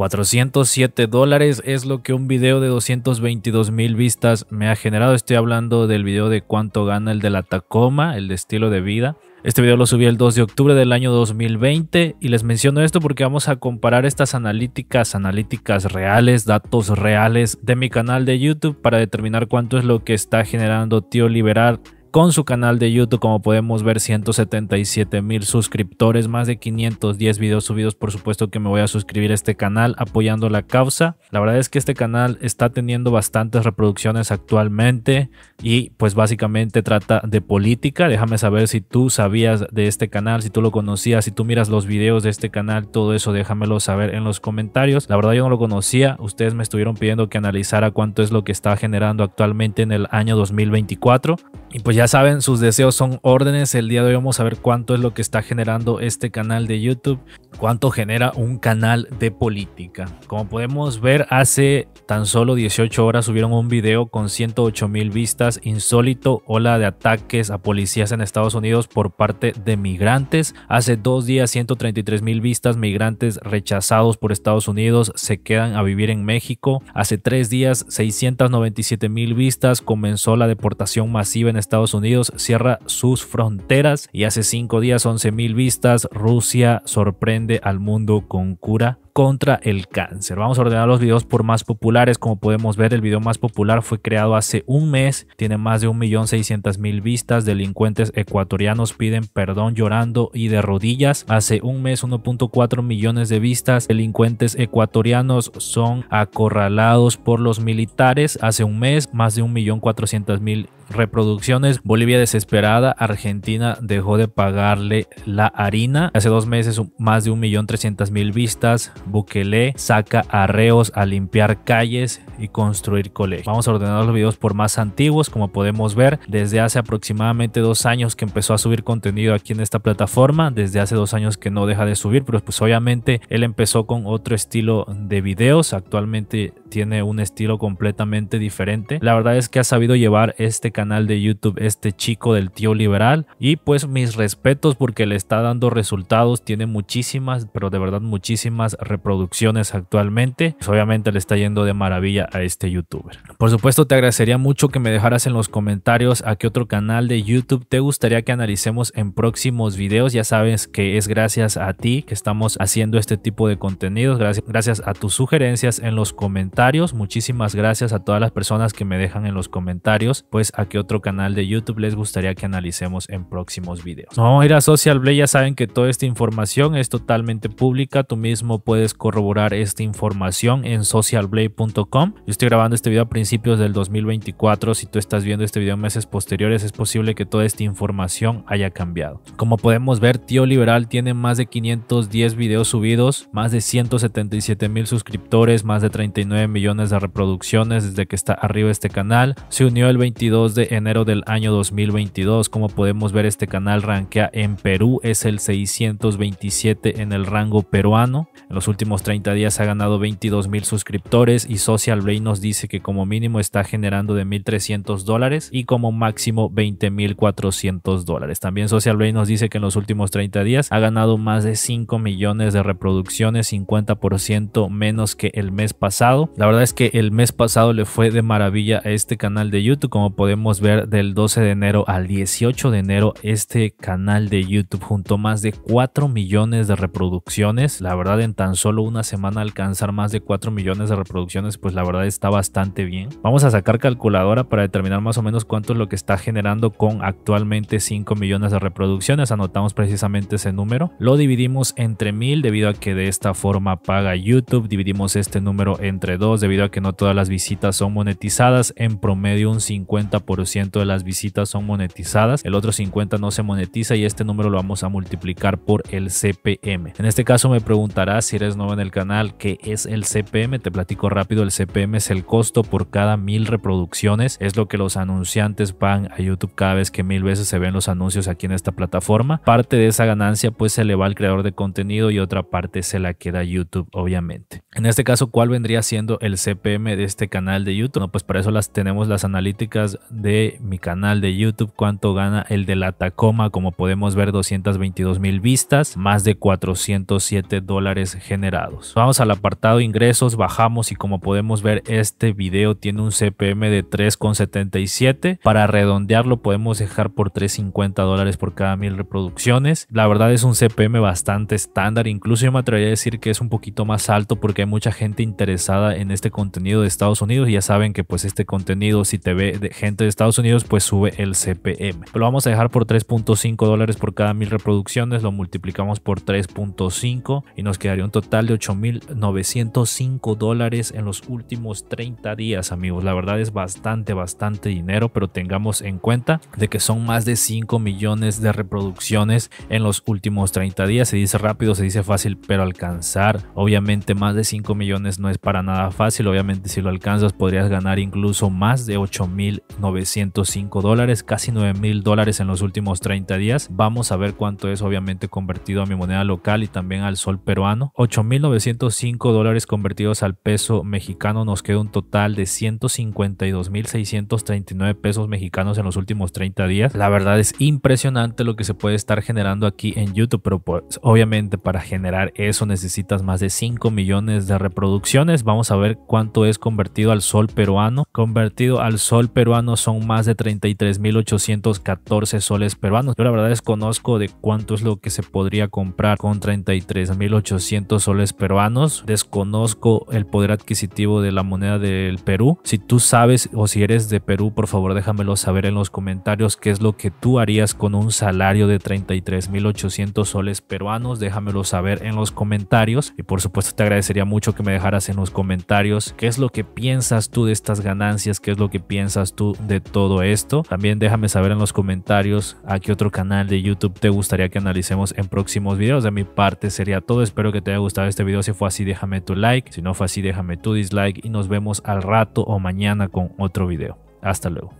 407 dólares es lo que un video de 222 mil vistas me ha generado. Estoy hablando del video de cuánto gana el de la Tacoma, el de estilo de vida. Este video lo subí el 2 de octubre del año 2020 y les menciono esto porque vamos a comparar estas analíticas, analíticas reales, datos reales de mi canal de YouTube para determinar cuánto es lo que está generando Tío Liberar con su canal de YouTube, como podemos ver, 177 mil suscriptores, más de 510 videos subidos. Por supuesto que me voy a suscribir a este canal apoyando la causa. La verdad es que este canal está teniendo bastantes reproducciones actualmente y pues básicamente trata de política. Déjame saber si tú sabías de este canal, si tú lo conocías, si tú miras los videos de este canal, todo eso déjamelo saber en los comentarios. La verdad yo no lo conocía, ustedes me estuvieron pidiendo que analizara cuánto es lo que está generando actualmente en el año 2024 y pues ya saben, sus deseos son órdenes. El día de hoy vamos a ver cuánto es lo que está generando este canal de YouTube, cuánto genera un canal de política. Como podemos ver, hace tan solo 18 horas subieron un video con 108 mil vistas, insólito ola de ataques a policías en Estados Unidos por parte de migrantes. Hace dos días 133 mil vistas, migrantes rechazados por Estados Unidos se quedan a vivir en México. Hace tres días 697 mil vistas, comenzó la deportación masiva en Estados Unidos cierra sus fronteras y hace cinco días 11.000 vistas, Rusia sorprende al mundo con cura contra el cáncer. Vamos a ordenar los videos por más populares. Como podemos ver, el video más popular fue creado hace un mes. Tiene más de 1.600.000 vistas. Delincuentes ecuatorianos piden perdón llorando y de rodillas. Hace un mes, 1.4 millones de vistas. Delincuentes ecuatorianos son acorralados por los militares. Hace un mes, más de 1.400.000 reproducciones. Bolivia desesperada. Argentina dejó de pagarle la harina. Hace dos meses, más de 1.300.000 vistas. Bukele saca arreos a limpiar calles y construir colegios. Vamos a ordenar los videos por más antiguos, como podemos ver, desde hace aproximadamente dos años que empezó a subir contenido aquí en esta plataforma, desde hace dos años que no deja de subir, pero pues obviamente él empezó con otro estilo de videos, actualmente tiene un estilo completamente diferente. La verdad es que ha sabido llevar este canal de YouTube, este chico del tío liberal. Y pues mis respetos porque le está dando resultados. Tiene muchísimas, pero de verdad muchísimas reproducciones actualmente. Pues obviamente le está yendo de maravilla a este youtuber. Por supuesto te agradecería mucho que me dejaras en los comentarios a qué otro canal de YouTube te gustaría que analicemos en próximos videos. Ya sabes que es gracias a ti que estamos haciendo este tipo de contenidos. Gracias, gracias a tus sugerencias en los comentarios Muchísimas gracias a todas las personas que me dejan en los comentarios, pues a qué otro canal de YouTube les gustaría que analicemos en próximos videos. Nos vamos a ir a Social Blade, ya saben que toda esta información es totalmente pública, tú mismo puedes corroborar esta información en socialblade.com. Yo estoy grabando este video a principios del 2024, si tú estás viendo este video meses posteriores es posible que toda esta información haya cambiado. Como podemos ver, Tío Liberal tiene más de 510 videos subidos, más de 177 mil suscriptores, más de 39 millones de reproducciones desde que está arriba este canal. Se unió el 22 de enero del año 2022. Como podemos ver, este canal rankea en Perú, es el 627 en el rango peruano. En los últimos 30 días ha ganado 22 mil suscriptores y Social Blade nos dice que como mínimo está generando de 1.300 dólares y como máximo mil 20.400 dólares. También Social Blade nos dice que en los últimos 30 días ha ganado más de 5 millones de reproducciones, 50% menos que el mes pasado. La verdad es que el mes pasado le fue de maravilla a este canal de YouTube. Como podemos ver, del 12 de enero al 18 de enero, este canal de YouTube juntó más de 4 millones de reproducciones. La verdad, en tan solo una semana alcanzar más de 4 millones de reproducciones, pues la verdad está bastante bien. Vamos a sacar calculadora para determinar más o menos cuánto es lo que está generando con actualmente 5 millones de reproducciones. Anotamos precisamente ese número. Lo dividimos entre 1000 debido a que de esta forma paga YouTube. Dividimos este número entre 2 debido a que no todas las visitas son monetizadas. En promedio un 50% de las visitas son monetizadas, el otro 50% no se monetiza y este número lo vamos a multiplicar por el CPM. En este caso me preguntarás si eres nuevo en el canal, ¿qué es el CPM? Te platico rápido, el CPM es el costo por cada mil reproducciones, es lo que los anunciantes van a YouTube cada vez que mil veces se ven los anuncios aquí en esta plataforma. Parte de esa ganancia pues se le va al creador de contenido y otra parte se la queda a YouTube obviamente. En este caso, ¿cuál vendría siendo el CPM de este canal de YouTube. pues para eso las tenemos las analíticas de mi canal de YouTube, cuánto gana el de la Tacoma, como podemos ver 222 mil vistas, más de 407 dólares generados. Vamos al apartado ingresos, bajamos y como podemos ver este video tiene un CPM de 3,77. Para redondearlo podemos dejar por 3,50 dólares por cada mil reproducciones. La verdad es un CPM bastante estándar, incluso yo me atrevería a decir que es un poquito más alto porque hay mucha gente interesada en este contenido de Estados Unidos y ya saben que pues este contenido si te ve gente de Estados Unidos pues sube el CPM. Lo vamos a dejar por 3.5 dólares por cada mil reproducciones, lo multiplicamos por 3.5 y nos quedaría un total de 8.905 dólares en los últimos 30 días amigos. La verdad es bastante, bastante dinero, pero tengamos en cuenta de que son más de 5 millones de reproducciones en los últimos 30 días. Se dice rápido, se dice fácil, pero alcanzar obviamente más de 5 millones no es para nada fácil, obviamente si lo alcanzas podrías ganar incluso más de 8.905 dólares, casi 9.000 dólares en los últimos 30 días. Vamos a ver cuánto es obviamente convertido a mi moneda local y también al sol peruano. 8.905 dólares convertidos al peso mexicano nos queda un total de 152.639 pesos mexicanos en los últimos 30 días. La verdad es impresionante lo que se puede estar generando aquí en YouTube, pero pues, obviamente para generar eso necesitas más de 5 millones de reproducciones. Vamos a ver cuánto es convertido al sol peruano. Convertido al sol peruano son más de 33.814 soles peruanos. Yo la verdad desconozco de cuánto es lo que se podría comprar con 33.800 soles peruanos. Desconozco el poder adquisitivo de la moneda del Perú. Si tú sabes o si eres de Perú, por favor déjamelo saber en los comentarios qué es lo que tú harías con un salario de 33.800 soles peruanos. Déjamelo saber en los comentarios y por supuesto te agradecería mucho que me dejaras en los comentarios comentarios qué es lo que piensas tú de estas ganancias, qué es lo que piensas tú de todo esto. También déjame saber en los comentarios a qué otro canal de YouTube te gustaría que analicemos en próximos videos. De mi parte sería todo. Espero que te haya gustado este video. Si fue así, déjame tu like. Si no fue así, déjame tu dislike y nos vemos al rato o mañana con otro video. Hasta luego.